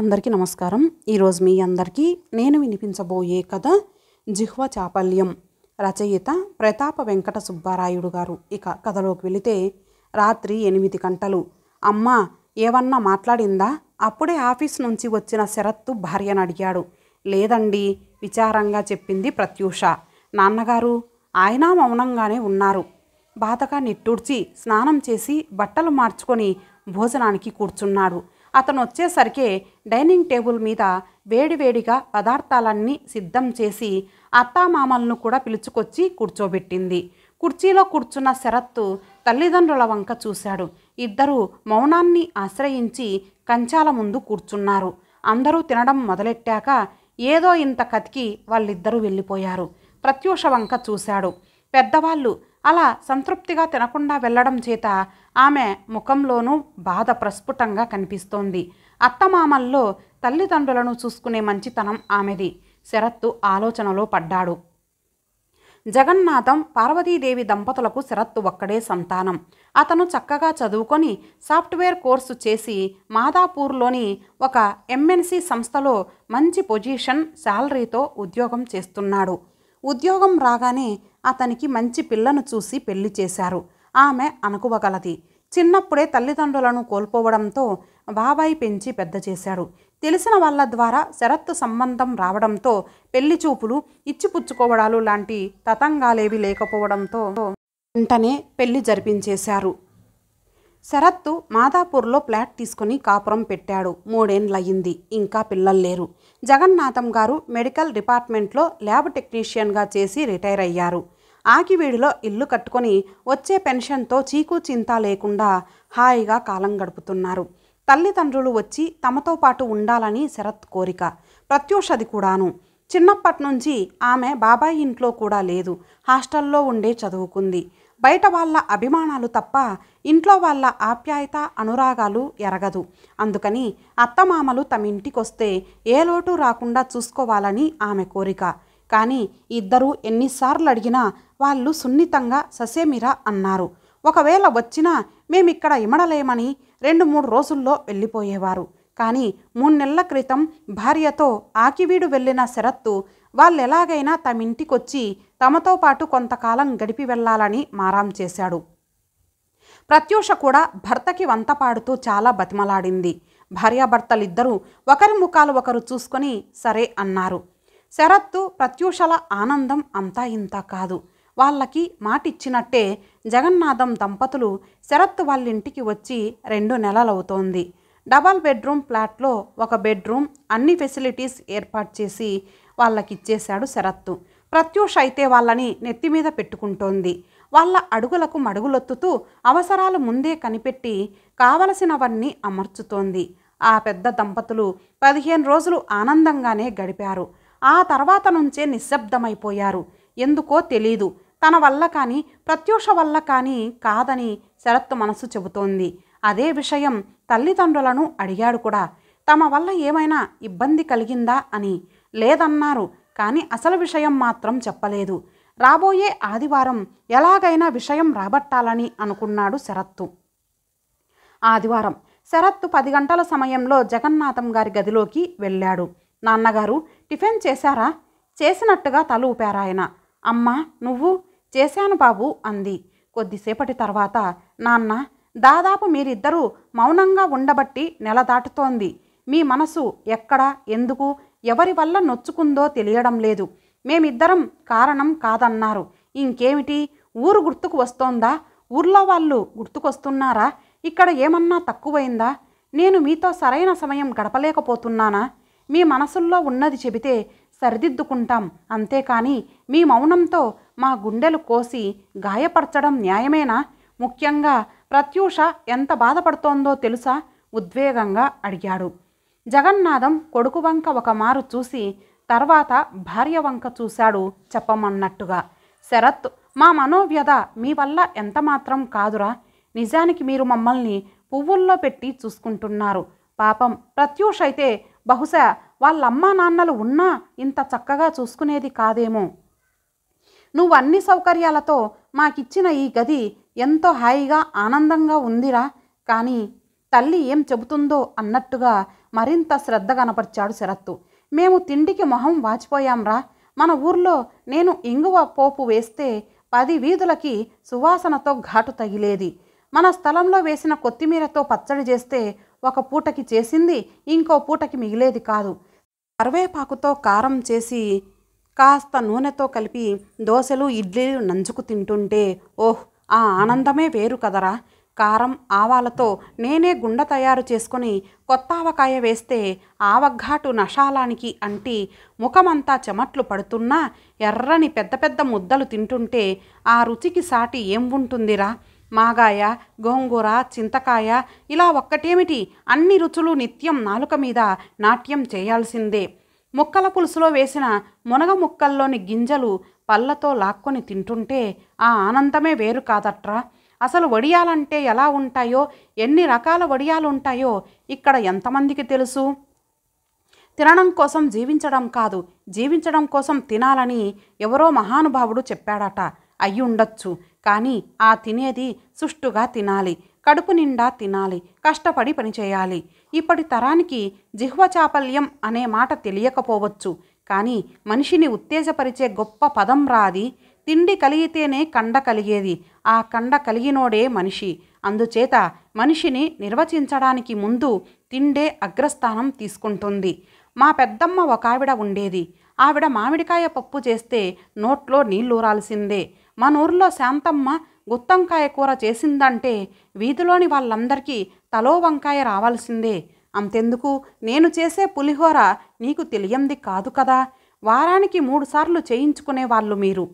అందరికీ నమస్కారం ఈరోజు మీ అందరికీ నేను వినిపించబోయే కథ జిహ్వ చాపల్యం రచయిత ప్రతాప వెంకట సుబ్బారాయుడు గారు ఇక కథలోకి వెళితే రాత్రి ఎనిమిది గంటలు అమ్మ ఏవన్నా మాట్లాడిందా అప్పుడే ఆఫీస్ నుంచి వచ్చిన శరత్తు భార్యను అడిగాడు లేదండి విచారంగా చెప్పింది ప్రత్యూష నాన్నగారు ఆయన మౌనంగానే ఉన్నారు బాధగా నిట్టూడ్చి స్నానం చేసి బట్టలు మార్చుకొని భోజనానికి కూర్చున్నాడు అతను వచ్చేసరికి డైనింగ్ టేబుల్ మీద వేడివేడిగా పదార్థాలన్నీ సిద్ధం చేసి అత్తామామలను కూడా పిలుచుకొచ్చి కూర్చోబెట్టింది కుర్చీలో కూర్చున్న శరత్తు తల్లిదండ్రుల వంక చూశాడు ఇద్దరూ మౌనాన్ని ఆశ్రయించి కంచాల ముందు కూర్చున్నారు అందరూ తినడం మొదలెట్టాక ఏదో ఇంత కతికి వాళ్ళిద్దరూ వెళ్ళిపోయారు ప్రత్యూష వంక చూశాడు పెద్దవాళ్ళు అలా సంతృప్తిగా తినకుండా వెళ్లడం చేత ఆమె ముఖంలోనూ బాధ ప్రస్ఫుటంగా కనిపిస్తోంది అత్తమామల్లో తల్లిదండ్రులను చూసుకునే మంచితనం ఆమెది శరత్తు ఆలోచనలో పడ్డాడు జగన్నాథం పార్వతీదేవి దంపతులకు శరత్తు ఒక్కడే సంతానం అతను చక్కగా చదువుకొని సాఫ్ట్వేర్ కోర్సు చేసి మాదాపూర్లోని ఒక ఎంఎన్సి సంస్థలో మంచి పొజిషన్ శాలరీతో ఉద్యోగం చేస్తున్నాడు ఉద్యోగం రాగానే అతనికి మంచి పిల్లను చూసి పెళ్లి చేశారు ఆమె అనుకువగలది చిన్నప్పుడే తల్లిదండ్రులను కోల్పోవడంతో బాబాయి పెంచి పెద్ద చేశాడు తెలిసిన వాళ్ళ ద్వారా శరత్తు సంబంధం రావడంతో పెళ్లి చూపులు ఇచ్చిపుచ్చుకోవడాలు లాంటి తతంగాలేవి లేకపోవడంతో వెంటనే పెళ్లి జరిపించేశారు శరత్తు మాదాపూర్లో ఫ్లాట్ తీసుకుని కాపురం పెట్టాడు మూడేండ్లయ్యింది ఇంకా పిల్లలు లేరు జగన్నాథం గారు మెడికల్ డిపార్ట్మెంట్లో ల్యాబ్ టెక్నీషియన్గా చేసి రిటైర్ అయ్యారు ఆకివీడిలో ఇల్లు కట్టుకొని వచ్చే పెన్షన్తో చీకు చింత లేకుండా హాయిగా కాలం గడుపుతున్నారు తల్లిదండ్రులు వచ్చి తమతో పాటు ఉండాలని శరత్ కోరిక ప్రత్యూషది కూడాను చిన్నప్పటి నుంచి ఆమె బాబాయ్ ఇంట్లో కూడా లేదు హాస్టల్లో ఉండే చదువుకుంది బయట వాళ్ళ అభిమానాలు తప్ప ఇంట్లో వాళ్ళ ఆప్యాయత అనురాగాలు ఎరగదు అందుకని అత్తమామలు తమ ఏ లోటు రాకుండా చూసుకోవాలని ఆమె కోరిక కానీ ఇద్దరూ ఎన్నిసార్లు అడిగినా వాళ్ళు సున్నితంగా ససేమిరా అన్నారు ఒకవేళ వచ్చినా మేమిక్కడ ఇమడలేమని రెండు మూడు రోజుల్లో వెళ్ళిపోయేవారు కానీ మూడు నెలల క్రితం భార్యతో ఆకివీడు వెళ్ళిన శరత్తు వాళ్ళు ఎలాగైనా తమ ఇంటికి వచ్చి తమతో పాటు కొంతకాలం గడిపి వెళ్ళాలని మారాం చేశాడు ప్రత్యూష కూడా భర్తకి వంతపాడుతూ చాలా బతిమలాడింది భార్యాభర్తలిద్దరూ ఒకరి ముఖాలు ఒకరు చూసుకొని సరే అన్నారు శరత్తు ప్రత్యూషల ఆనందం అంతా ఇంత కాదు వాళ్ళకి మాటిచ్చినట్టే జగన్నాథం దంపతులు శరత్తు వాళ్ళింటికి వచ్చి రెండు నెలలవుతోంది డబల్ బెడ్రూమ్ ఫ్లాట్లో ఒక బెడ్రూమ్ అన్ని ఫెసిలిటీస్ ఏర్పాటు చేసి వాళ్ళకి ఇచ్చేశాడు శరత్తు ప్రత్యూష అయితే వాళ్ళని నెత్తిమీద పెట్టుకుంటోంది వాళ్ళ అడుగులకు మడుగులొత్తుతూ అవసరాలు ముందే కనిపెట్టి కావలసినవన్నీ అమర్చుతోంది ఆ పెద్ద దంపతులు పదిహేను రోజులు ఆనందంగానే గడిపారు ఆ తర్వాత నుంచే నిశ్శబ్దమైపోయారు ఎందుకో తెలీదు తన వల్ల కానీ ప్రత్యూష వల్ల కానీ కాదని శరత్తు మనసు చెబుతోంది అదే విషయం తల్లిదండ్రులను అడిగాడు కూడా తమ వల్ల ఏమైనా ఇబ్బంది కలిగిందా అని లేదన్నారు కానీ అసలు విషయం మాత్రం చెప్పలేదు రాబోయే ఆదివారం ఎలాగైనా విషయం రాబట్టాలని అనుకున్నాడు శరత్తు ఆదివారం శరత్తు పది గంటల సమయంలో జగన్నాథం గారి గదిలోకి వెళ్ళాడు నాన్నగారు టిఫిన్ చేశారా చేసినట్టుగా తల ఊపారాయన అమ్మా నువ్వు చేశాను బాబు అంది కొద్దిసేపటి తర్వాత నాన్న దాదాపు మీరిద్దరూ మౌనంగా ఉండబట్టి నెల దాటుతోంది మీ మనసు ఎక్కడ ఎందుకు ఎవరి వల్ల నొచ్చుకుందో తెలియడం లేదు మేమిద్దరం కారణం కాదన్నారు ఇంకేమిటి ఊరు గుర్తుకు వస్తోందా ఊర్లో వాళ్ళు గుర్తుకొస్తున్నారా ఇక్కడ ఏమన్నా తక్కువైందా నేను మీతో సరైన సమయం గడపలేకపోతున్నానా మీ మనసుల్లో ఉన్నది చెబితే సరిదిద్దుకుంటాం అంతేకాని మీ మౌనంతో మా గుండెలు కోసి గాయపరచడం న్యాయమేనా ముఖ్యంగా ప్రత్యూష ఎంత బాధపడుతోందో తెలుసా ఉద్వేగంగా అడిగాడు జగన్నాథం కొడుకు వంక ఒకమారు చూసి తర్వాత భార్య వంక చూశాడు చెప్పమన్నట్టుగా శరత్ మా మనోవ్యధ మీ వల్ల ఎంతమాత్రం కాదురా నిజానికి మీరు మమ్మల్ని పువ్వుల్లో పెట్టి చూసుకుంటున్నారు పాపం ప్రత్యూష్ అయితే బహుశా వాళ్ళమ్మ నాన్నలు ఉన్నా ఇంత చక్కగా చూసుకునేది కాదేమో నువ్వు అన్ని సౌకర్యాలతో మాకిచ్చిన ఈ గది ఎంతో హాయిగా ఆనందంగా ఉందిరా కానీ తల్లి ఏం చెబుతుందో అన్నట్టుగా మరింత శ్రద్ధ కనపరిచాడు శరత్తు మేము తిండికి మొహం వాచిపోయాంరా మన ఊర్లో నేను ఇంగువ పోపు వేస్తే పది వీధులకి సువాసనతో ఘాటు తగిలేది మన స్థలంలో వేసిన కొత్తిమీరతో పచ్చడి చేస్తే ఒక పూటకి చేసింది ఇంకో పూటకి మిగిలేది కాదు కరివేపాకుతో కారం చేసి కాస్త నూనెతో కలిపి దోశలు ఇడ్లీలు నంజుకు తింటుంటే ఓహ్ ఆ ఆనందమే వేరు కదరా కారం ఆవాలతో నేనే గుండె తయారు చేసుకొని కొత్త ఆవకాయ వేస్తే ఆవఘాటు నషాలానికి అంటి ముఖమంతా చెమట్లు పడుతున్నా ఎర్రని పెద్ద పెద్ద ముద్దలు తింటుంటే ఆ రుచికి సాటి ఏం ఉంటుందిరా మాగాయ గోంగూర చింతకాయ ఇలా ఒక్కటేమిటి అన్ని రుచులు నిత్యం నాలుక మీద నాట్యం చేయాల్సిందే ముక్కల పులుసులో వేసిన మునగ ముక్కల్లోని గింజలు పళ్ళతో లాక్కొని తింటుంటే ఆ ఆనందమే వేరు కాదట్రా అసలు వడియాలంటే ఎలా ఉంటాయో ఎన్ని రకాల వడియాలు ఉంటాయో ఇక్కడ ఎంతమందికి తెలుసు తినడం కోసం జీవించడం కాదు జీవించడం కోసం తినాలని ఎవరో మహానుభావుడు చెప్పాడట అయి ఉండొచ్చు కానీ ఆ తినేది సుష్టుగా తినాలి కడుపు నిండా తినాలి కష్టపడి పనిచేయాలి ఇప్పటి తరానికి జిహ్వ చాపల్యం అనే మాట తెలియకపోవచ్చు కానీ మనిషిని ఉత్తేజపరిచే గొప్ప పదం రాది తిండి కలిగితేనే కండ కలిగేది ఆ కండ కలిగినోడే మనిషి అందుచేత మనిషిని నిర్వచించడానికి ముందు తిండే అగ్రస్థానం తీసుకుంటుంది మా పెద్దమ్మ ఒక ఆవిడ ఉండేది ఆవిడ మామిడికాయ పప్పు చేస్తే నోట్లో నీళ్ళూరాల్సిందే మన ఊర్లో శాంతమ్మ గుత్తంకాయ కూర చేసిందంటే వీధిలోని వాళ్ళందరికీ తలో వంకాయ రావాల్సిందే అంతెందుకు నేను చేసే పులిహోర నీకు తెలియంది కాదు కదా వారానికి మూడుసార్లు చేయించుకునేవాళ్ళు మీరు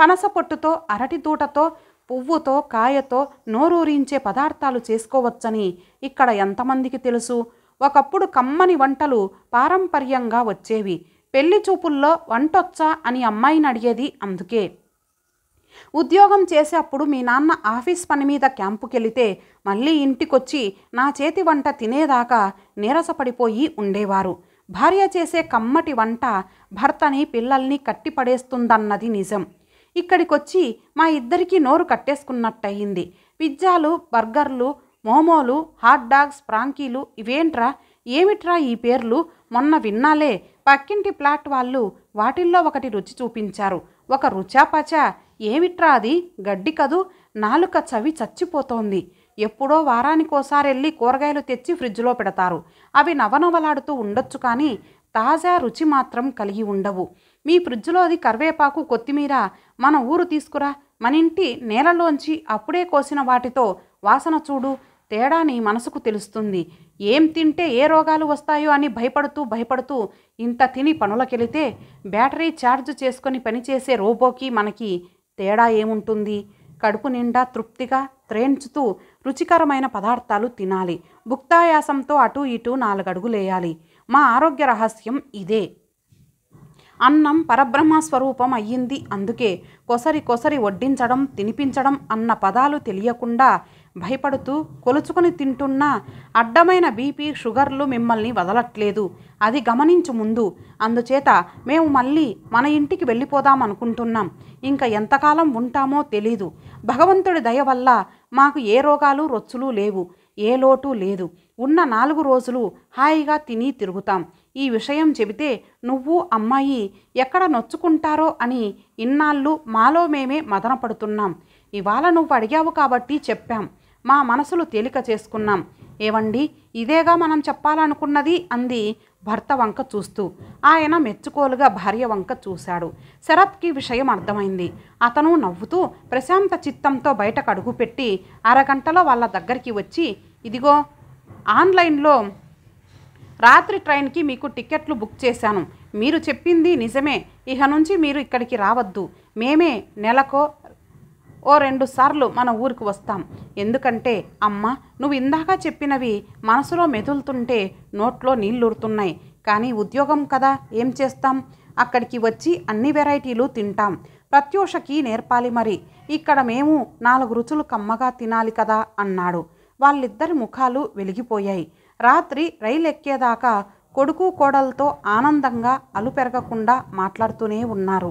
పనస పొట్టుతో అరటి దూటతో పువ్వుతో కాయతో నోరూరించే పదార్థాలు చేసుకోవచ్చని ఇక్కడ ఎంతమందికి తెలుసు ఒకప్పుడు కమ్మని వంటలు పారంపర్యంగా వచ్చేవి పెళ్లి చూపుల్లో వంటొచ్చా అని అమ్మాయిని అడిగేది అందుకే ఉద్యోగం చేసేప్పుడు మీ నాన్న ఆఫీస్ పని మీద క్యాంపుకెళితే మళ్ళీ ఇంటికొచ్చి నా చేతి వంట తినేదాకా నీరసపడిపోయి ఉండేవారు భార్య చేసే కమ్మటి వంట భర్తని పిల్లల్ని కట్టిపడేస్తుందన్నది నిజం ఇక్కడికి వచ్చి మా ఇద్దరికీ నోరు కట్టేసుకున్నట్టయింది పిజ్జాలు బర్గర్లు మోమోలు హాట్ డాగ్స్ ప్రాంకీలు ఇవేంట్రా ఏమిట్రా ఈ పేర్లు మొన్న విన్నాలే పక్కింటి ప్లాట్ వాళ్ళు వాటిల్లో ఒకటి రుచి చూపించారు ఒక రుచాపచ ఏమిట్రా అది గడ్డి కదూ నాలుక చవి చచ్చిపోతోంది ఎప్పుడో వారానికోసారి వెళ్ళి కూరగాయలు తెచ్చి ఫ్రిడ్జ్లో పెడతారు అవి నవనవలాడుతూ ఉండొచ్చు కానీ తాజా రుచి మాత్రం కలిగి ఉండవు మీ ఫ్రిడ్జ్లో అది కరివేపాకు కొత్తిమీర మన ఊరు తీసుకురా మన ఇంటి నేలలోంచి అప్పుడే కోసిన వాటితో వాసన చూడు తేడా నీ మనసుకు తెలుస్తుంది ఏం తింటే ఏ రోగాలు వస్తాయో అని భయపడుతూ భయపడుతూ ఇంత తిని పనులకెళితే బ్యాటరీ ఛార్జ్ చేసుకొని పనిచేసే రోబోకి మనకి తేడా ఏముంటుంది కడుపు నిండా తృప్తిగా త్రేంచుతూ రుచికరమైన పదార్థాలు తినాలి భుక్తాయాసంతో అటూ ఇటూ నాలుగడుగులేయాలి మా ఆరోగ్య రహస్యం ఇదే అన్నం పరబ్రహ్మ స్వరూపం అయ్యింది అందుకే కొసరి కొసరి వడ్డించడం తినిపించడం అన్న పదాలు తెలియకుండా భయపడుతూ కొలుచుకుని తింటున్నా అడ్డమైన బీపీ షుగర్లు మిమ్మల్ని వదలట్లేదు అది గమనించు ముందు అందుచేత మేము మళ్ళీ మన ఇంటికి వెళ్ళిపోదాం అనుకుంటున్నాం ఇంకా ఎంతకాలం ఉంటామో తెలీదు భగవంతుడి దయ వల్ల మాకు ఏ రోగాలు రొచ్చులు లేవు ఏ లోటు లేదు ఉన్న నాలుగు రోజులు హాయిగా తిని తిరుగుతాం ఈ విషయం చెబితే నువ్వు అమ్మాయి ఎక్కడ నొచ్చుకుంటారో అని ఇన్నాళ్ళు మాలో మేమే మదనపడుతున్నాం ఇవాళ నువ్వు అడిగావు కాబట్టి చెప్పాం మా మనసులు తేలిక చేసుకున్నాం ఏవండి ఇదేగా మనం చెప్పాలనుకున్నది అంది భర్త వంక చూస్తూ ఆయన మెచ్చుకోలుగా భార్య వంక చూశాడు శరత్కి విషయం అర్థమైంది అతను నవ్వుతూ ప్రశాంత చిత్తంతో బయటకు అడుగుపెట్టి అరగంటలో వాళ్ళ దగ్గరికి వచ్చి ఇదిగో ఆన్లైన్లో రాత్రి ట్రైన్కి మీకు టికెట్లు బుక్ చేశాను మీరు చెప్పింది నిజమే ఇహ నుంచి మీరు ఇక్కడికి రావద్దు మేమే నెలకో ఓ రెండు సార్లు మన ఊరికి వస్తాం ఎందుకంటే అమ్మ నువ్వు ఇందాక చెప్పినవి మనసులో మెదులుతుంటే నోట్లో నీళ్ళురుతున్నాయి కానీ ఉద్యోగం కదా ఏం చేస్తాం అక్కడికి వచ్చి అన్ని వెరైటీలు తింటాం ప్రత్యూషకి నేర్పాలి మరి ఇక్కడ మేము నాలుగు రుచులు కమ్మగా తినాలి కదా అన్నాడు వాళ్ళిద్దరి ముఖాలు వెలిగిపోయాయి రాత్రి రైలు ఎక్కేదాకా కొడుకు కోడలతో ఆనందంగా అలుపెరగకుండా మాట్లాడుతూనే ఉన్నారు